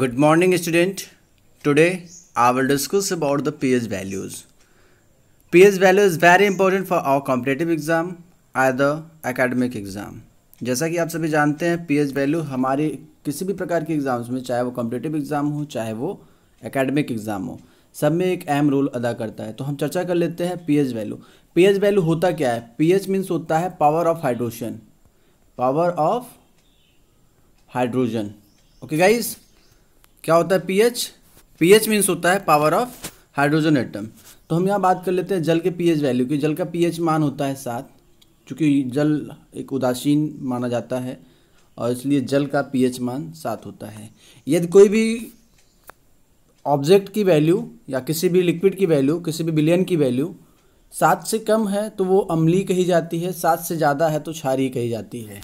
Good morning student. Today I will discuss about the PS values. Value value is very important for our competitive exam either academic exam. जैसा कि आप सभी जानते हैं H value हमारे किसी भी प्रकार के एग्ज़ाम्स में चाहे वो कॉम्पिटेटिव एग्ज़ाम हो चाहे वो एकेडमिक एग्ज़ाम हो सब में एक अहम रोल अदा करता है तो हम चर्चा कर लेते हैं P H value P H value होता क्या है पी एच मीन्स होता है power of hydrogen power of hydrogen okay guys क्या होता है पीएच पीएच मीन्स होता है पावर ऑफ हाइड्रोजन एटम तो हम यहाँ बात कर लेते हैं जल के पीएच वैल्यू की जल का पीएच मान होता है सात क्योंकि जल एक उदासीन माना जाता है और इसलिए जल का पीएच मान सात होता है यदि कोई भी ऑब्जेक्ट की वैल्यू या किसी भी लिक्विड की वैल्यू किसी भी बिलियन की वैल्यू सात से कम है तो वो अम्ली कही जाती है सात से ज़्यादा है तो क्षारी कही जाती है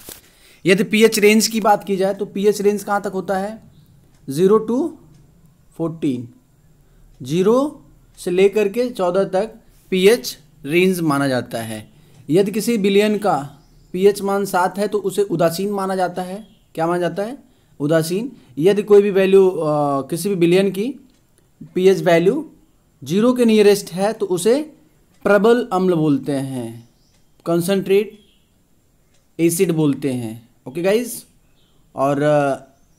यदि पीएच रेंज की बात की जाए तो पीएच रेंज कहाँ तक होता है ज़ीरो टू फोर्टीन जीरो से लेकर के चौदह तक पीएच रेंज माना जाता है यदि किसी बिलियन का पीएच मान सात है तो उसे उदासीन माना जाता है क्या माना जाता है उदासीन यदि कोई भी वैल्यू किसी भी बिलियन की पीएच वैल्यू जीरो के नियरेस्ट है तो उसे प्रबल अम्ल बोलते हैं कंसनट्रेट एसिड बोलते हैं ओके गाइज और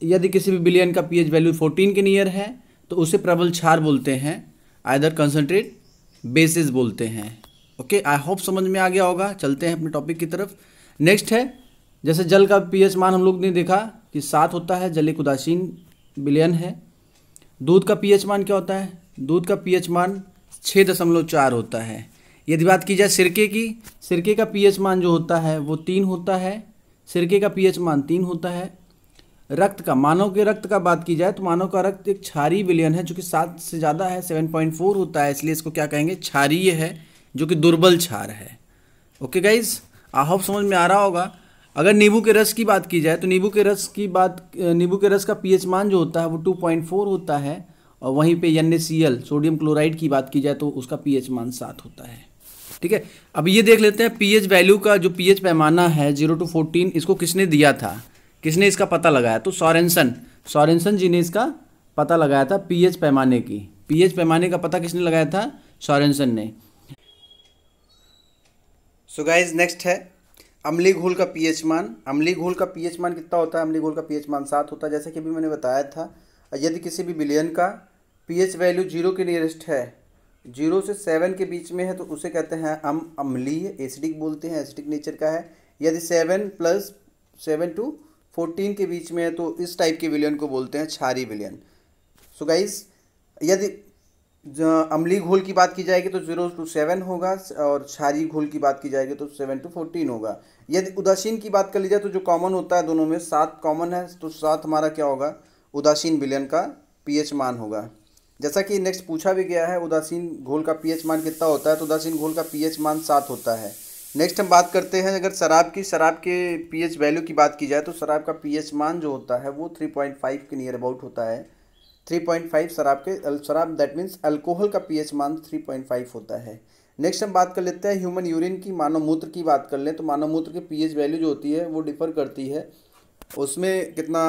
यदि किसी भी बिलियन का पीएच वैल्यू फोर्टीन के नियर है तो उसे प्रबल क्षार बोलते हैं आइदर कंसनट्रेट बेसिस बोलते हैं ओके आई होप समझ में आ गया होगा चलते हैं अपने टॉपिक की तरफ नेक्स्ट है जैसे जल का पीएच मान हम लोग ने देखा कि सात होता है जल एक उदासीन बिलियन है दूध का पीएच मान क्या होता है दूध का पीएच मान छः दशमलव चार होता है यदि बात की जाए सिरके की सिरके का पीएच मान जो होता है वो तीन होता है सिरके का पीएच मान तीन होता है रक्त का मानव के रक्त का बात की जाए तो मानव का रक्त एक क्षारीय विलयन है जो कि सात से ज़्यादा है सेवन पॉइंट फोर होता है इसलिए इसको क्या कहेंगे क्षारीय है जो कि दुर्बल क्षार है ओके गाइज आई समझ में आ रहा होगा अगर नींबू के रस की बात की जाए तो नींबू के रस की बात नींबू के रस का पी मान जो होता है वो टू पॉइंट फोर होता है और वहीं पर एन सोडियम क्लोराइड की बात की जाए तो उसका पी मान सात होता है ठीक है अब ये देख लेते हैं पीएच वैल्यू का जो पीएच पैमाना है जीरो टू फोर्टीन इसको किसने दिया था किसने इसका पता लगाया तो सॉरेंसन सॉरेंसन जी ने इसका पता लगाया था पीएच पैमाने की पीएच पैमाने का पता किसने लगाया था सॉरेंसन ने सो गाइज नेक्स्ट है अमली घोल का पीएच मान अमली घोल का पीएच मान कितना होता है अमली घोल का पीएच मान सात होता है जैसे कि अभी मैंने बताया था यदि किसी भी बिलियन का पीएच वैल्यू जीरो के नियरेस्ट है जीरो से सेवन के बीच में है तो उसे कहते हैं हम अम्लीय एसिडिक बोलते हैं एसिडिक नेचर का है यदि seven plus seven to fourteen के बीच में है तो इस टाइप के विलयन को बोलते हैं छारी विलयन सो गाइज यदि अम्ली घोल की बात की जाएगी तो जीरो टू सेवन होगा और छारी घोल की बात की जाएगी तो सेवन टू फोर्टीन होगा यदि उदासीन की बात कर ली जाए तो जो कॉमन होता है दोनों में सात कॉमन है तो सात हमारा क्या होगा उदासीन विलयन का पी मान होगा जैसा कि नेक्स्ट पूछा भी गया है उदासीन घोल का पीएच मान कितना होता है तो उदासीन घोल का पीएच मान सात होता है नेक्स्ट हम बात करते हैं अगर शराब की शराब के पीएच वैल्यू की बात की जाए तो शराब का पीएच मान जो होता है वो 3.5 के नियर अबाउट होता है 3.5 शराब के शराब दैट मीन्स अल्कोहल का पीएच मान 3.5 होता है नेक्स्ट हम बात कर लेते हैं ह्यूमन यूरिन की मानव मूत्र की बात कर लें तो मानव मूत्र की पी वैल्यू जो होती है वो डिफर करती है उसमें कितना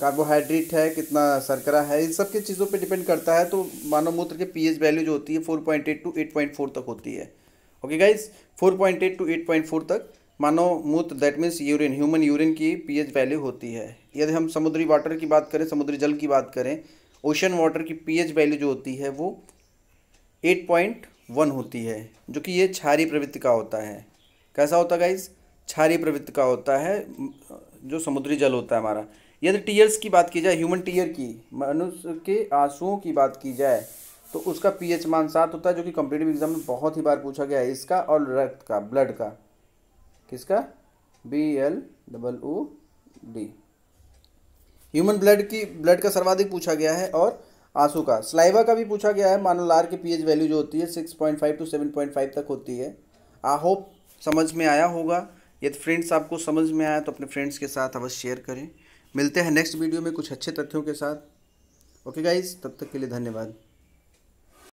कार्बोहाइड्रेट है कितना शर्करा है इन सब के चीज़ों पे डिपेंड करता है तो मानव मूत्र के पीएच वैल्यू जो होती है 4.8 टू 8.4 तक होती है okay guys four point eight to eight point four तक मानव मूत्र that means urine human urine की पीएच वैल्यू होती है यदि हम समुद्री वाटर की बात करें समुद्री जल की बात करें ओशन वाटर की पीएच वैल्यू जो होती है वो एट पॉइंट वन होती है जो कि ये क्षारी प्रवृत्ति का होता है कैसा होता है गाइज क्षारी प्रवृत्ति का होता है जो समुद्री जल होता है हमारा यदि टीयर्स की बात की जाए ह्यूमन टीयर की मनुष्य के आंसुओं की बात की जाए तो उसका पीएच मान सात होता है जो कि कॉम्पिटेटिव एग्जाम में बहुत ही बार पूछा गया है इसका और रक्त का ब्लड का किसका B L double O D human blood की ब्लड का सर्वाधिक पूछा गया है और आंसू का स्लाइवा का भी पूछा गया है मानो लार की पीएच वैल्यू जो होती है six point five to seven point five तक होती है आई होप समझ में आया होगा यदि फ्रेंड्स आपको समझ में आया तो अपने फ्रेंड्स के साथ अवश्य शेयर करें मिलते हैं नेक्स्ट वीडियो में कुछ अच्छे तथ्यों के साथ ओके गाइज तब तक के लिए धन्यवाद